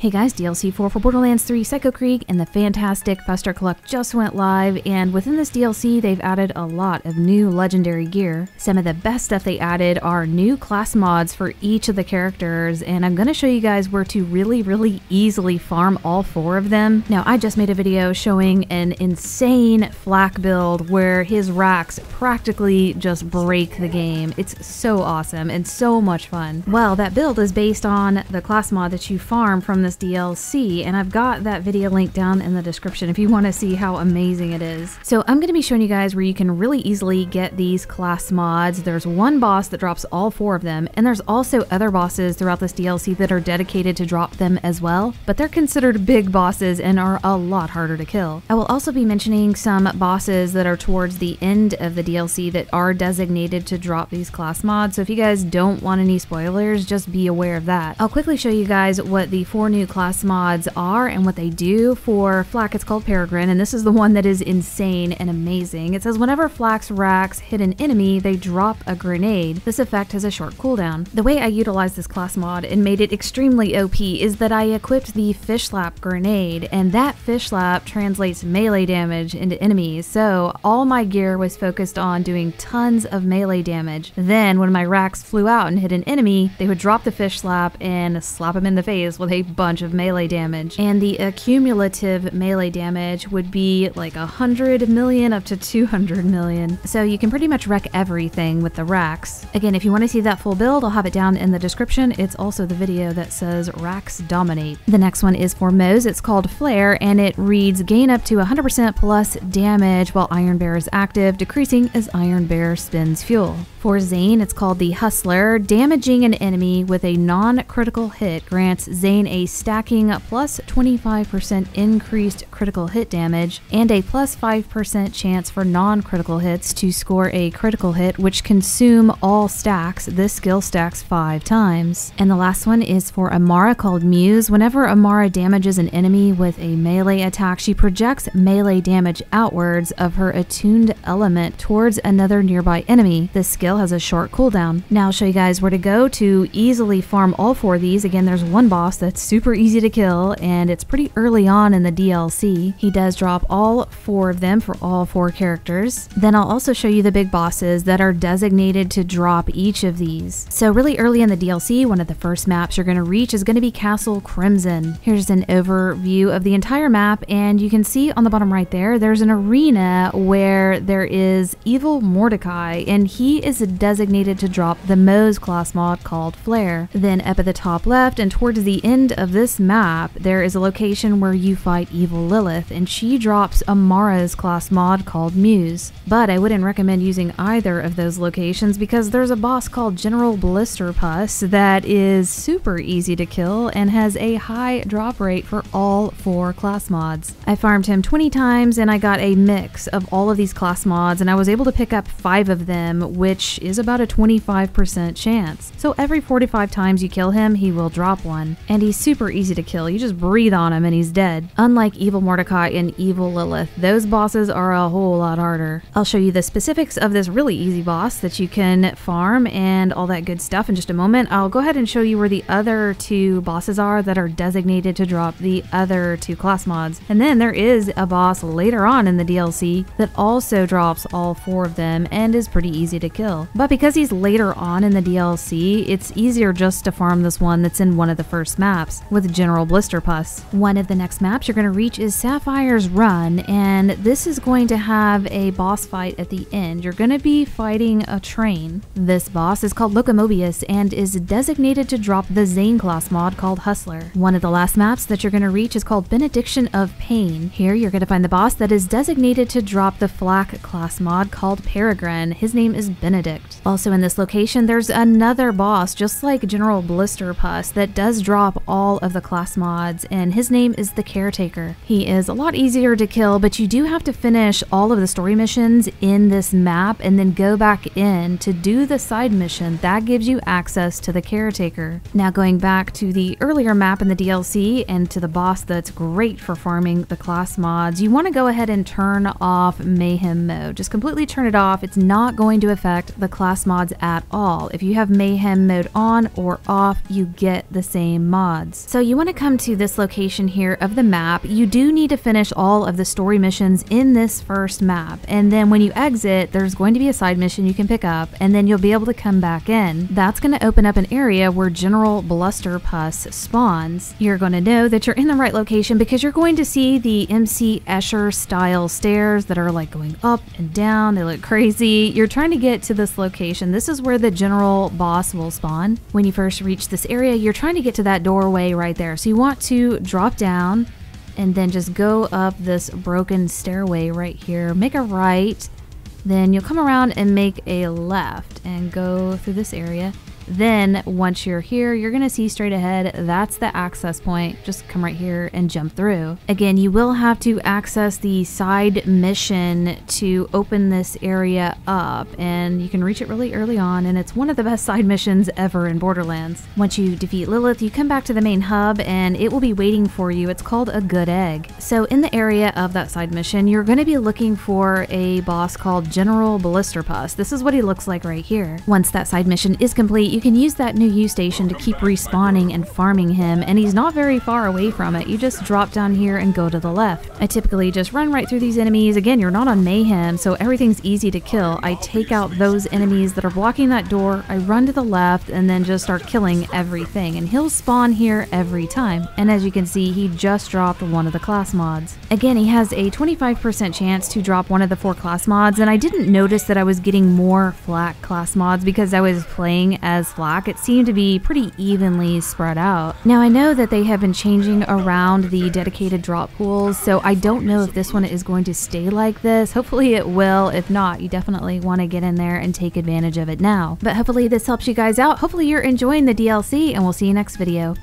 Hey guys, DLC4 for Borderlands 3 Psycho Krieg and the fantastic Fester Collect just went live, and within this DLC, they've added a lot of new legendary gear. Some of the best stuff they added are new class mods for each of the characters, and I'm gonna show you guys where to really, really easily farm all four of them. Now, I just made a video showing an insane Flak build where his racks practically just break the game. It's so awesome and so much fun. Well, that build is based on the class mod that you farm from the this DLC, and I've got that video link down in the description if you want to see how amazing it is. So I'm going to be showing you guys where you can really easily get these class mods. There's one boss that drops all four of them, and there's also other bosses throughout this DLC that are dedicated to drop them as well, but they're considered big bosses and are a lot harder to kill. I will also be mentioning some bosses that are towards the end of the DLC that are designated to drop these class mods, so if you guys don't want any spoilers, just be aware of that. I'll quickly show you guys what the four new new class mods are and what they do. For Flak, it's called Peregrine, and this is the one that is insane and amazing. It says whenever Flak's racks hit an enemy, they drop a grenade. This effect has a short cooldown. The way I utilized this class mod and made it extremely OP is that I equipped the Fish Slap grenade, and that Fish Slap translates melee damage into enemies, so all my gear was focused on doing tons of melee damage. Then, when my racks flew out and hit an enemy, they would drop the Fish Slap and slap him in the face with a bunch bunch of melee damage. And the accumulative melee damage would be like 100 million up to 200 million. So you can pretty much wreck everything with the racks. Again, if you want to see that full build, I'll have it down in the description. It's also the video that says racks dominate. The next one is for Moe's. It's called Flare and it reads gain up to 100% plus damage while Iron Bear is active, decreasing as Iron Bear spins fuel. For Zane, it's called the Hustler. Damaging an enemy with a non-critical hit grants Zane a stacking plus 25% increased critical hit damage and a plus 5% chance for non critical hits to score a critical hit, which consume all stacks. This skill stacks five times. And the last one is for Amara called Muse. Whenever Amara damages an enemy with a melee attack, she projects melee damage outwards of her attuned element towards another nearby enemy. This skill has a short cooldown. Now I'll show you guys where to go to easily farm all four of these. Again, there's one boss that's super super easy to kill, and it's pretty early on in the DLC. He does drop all four of them for all four characters. Then I'll also show you the big bosses that are designated to drop each of these. So really early in the DLC, one of the first maps you're going to reach is going to be Castle Crimson. Here's an overview of the entire map, and you can see on the bottom right there, there's an arena where there is Evil Mordecai, and he is designated to drop the Mose class mod called Flare. Then up at the top left and towards the end of this map, there is a location where you fight evil Lilith, and she drops a Mara's class mod called Muse. But I wouldn't recommend using either of those locations because there's a boss called General Puss that is super easy to kill and has a high drop rate for all four class mods. I farmed him 20 times and I got a mix of all of these class mods, and I was able to pick up five of them, which is about a 25% chance. So every 45 times you kill him, he will drop one. And he's super super easy to kill. You just breathe on him and he's dead. Unlike evil Mordecai and evil Lilith, those bosses are a whole lot harder. I'll show you the specifics of this really easy boss that you can farm and all that good stuff in just a moment. I'll go ahead and show you where the other two bosses are that are designated to drop the other two class mods. And then there is a boss later on in the DLC that also drops all four of them and is pretty easy to kill. But because he's later on in the DLC, it's easier just to farm this one that's in one of the first maps with General Blister Puss. One of the next maps you're going to reach is Sapphire's Run, and this is going to have a boss fight at the end. You're going to be fighting a train. This boss is called Locomobius and is designated to drop the Zane class mod called Hustler. One of the last maps that you're going to reach is called Benediction of Pain. Here you're going to find the boss that is designated to drop the Flak class mod called Peregrine. His name is Benedict. Also in this location, there's another boss, just like General Puss, that does drop all of the class mods, and his name is the Caretaker. He is a lot easier to kill, but you do have to finish all of the story missions in this map and then go back in to do the side mission. That gives you access to the Caretaker. Now going back to the earlier map in the DLC and to the boss that's great for farming the class mods, you want to go ahead and turn off Mayhem mode. Just completely turn it off. It's not going to affect the class class mods at all. If you have Mayhem mode on or off, you get the same mods. So you want to come to this location here of the map. You do need to finish all of the story missions in this first map. And then when you exit, there's going to be a side mission you can pick up, and then you'll be able to come back in. That's going to open up an area where General Puss spawns. You're going to know that you're in the right location because you're going to see the MC Escher style stairs that are like going up and down. They look crazy. You're trying to get to this location location. This is where the general boss will spawn. When you first reach this area, you're trying to get to that doorway right there. So you want to drop down and then just go up this broken stairway right here. Make a right, then you'll come around and make a left and go through this area. Then once you're here, you're gonna see straight ahead, that's the access point. Just come right here and jump through. Again, you will have to access the side mission to open this area up and you can reach it really early on and it's one of the best side missions ever in Borderlands. Once you defeat Lilith, you come back to the main hub and it will be waiting for you. It's called a good egg. So in the area of that side mission, you're gonna be looking for a boss called General Ballisterpuss. This is what he looks like right here. Once that side mission is complete, you you can use that new U station to keep respawning and farming him, and he's not very far away from it. You just drop down here and go to the left. I typically just run right through these enemies. Again, you're not on mayhem, so everything's easy to kill. I take out those enemies that are blocking that door, I run to the left, and then just start killing everything. And he'll spawn here every time. And as you can see, he just dropped one of the class mods. Again, he has a 25% chance to drop one of the four class mods, and I didn't notice that I was getting more flat class mods because I was playing as this it seemed to be pretty evenly spread out. Now I know that they have been changing around the dedicated drop pools, so I don't know if this one is going to stay like this. Hopefully it will. If not, you definitely want to get in there and take advantage of it now. But hopefully this helps you guys out. Hopefully you're enjoying the DLC and we'll see you next video.